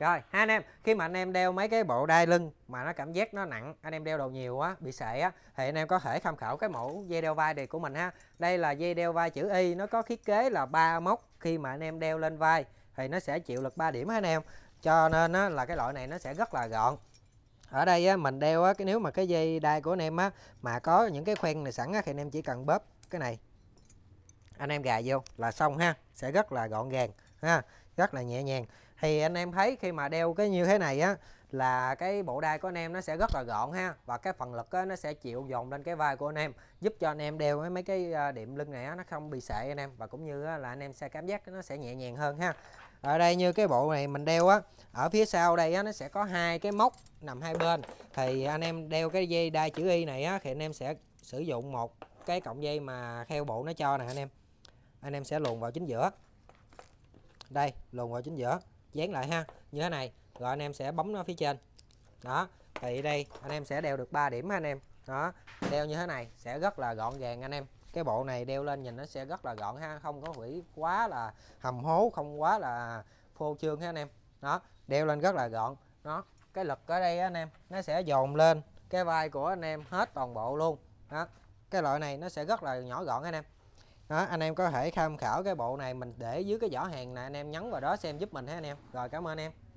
rồi hai anh em khi mà anh em đeo mấy cái bộ đai lưng mà nó cảm giác nó nặng anh em đeo đồ nhiều quá bị sệ á thì anh em có thể tham khảo cái mẫu dây đeo vai này của mình ha đây là dây đeo vai chữ y nó có thiết kế là ba mốc khi mà anh em đeo lên vai thì nó sẽ chịu lực 3 điểm ha anh em cho nên á, là cái loại này nó sẽ rất là gọn ở đây á, mình đeo á, cái nếu mà cái dây đai của anh em á, mà có những cái khoen này sẵn á, thì anh em chỉ cần bóp cái này anh em gài vô là xong ha sẽ rất là gọn gàng ha rất là nhẹ nhàng thì anh em thấy khi mà đeo cái như thế này á là cái bộ đai của anh em nó sẽ rất là gọn ha và cái phần lực á, nó sẽ chịu dồn lên cái vai của anh em giúp cho anh em đeo mấy cái à, điểm lưng này á, nó không bị sệ anh em và cũng như á, là anh em sẽ cảm giác nó sẽ nhẹ nhàng hơn ha ở đây như cái bộ này mình đeo á ở phía sau đây á, nó sẽ có hai cái móc nằm hai bên thì anh em đeo cái dây đai chữ y này á, thì anh em sẽ sử dụng một cái cọng dây mà theo bộ nó cho nè anh em anh em sẽ luồn vào chính giữa đây luồn vào chính giữa dán lại ha như thế này rồi anh em sẽ bấm nó phía trên đó thì đây anh em sẽ đeo được 3 điểm ha anh em đó đeo như thế này sẽ rất là gọn gàng anh em cái bộ này đeo lên nhìn nó sẽ rất là gọn ha không có hủy quá là hầm hố không quá là phô trương ha anh em đó đeo lên rất là gọn nó cái lực ở đây anh em nó sẽ dồn lên cái vai của anh em hết toàn bộ luôn đó cái loại này nó sẽ rất là nhỏ gọn anh em đó anh em có thể tham khảo cái bộ này mình để dưới cái giỏ hàng này anh em nhấn vào đó xem giúp mình ha anh em rồi cảm ơn anh em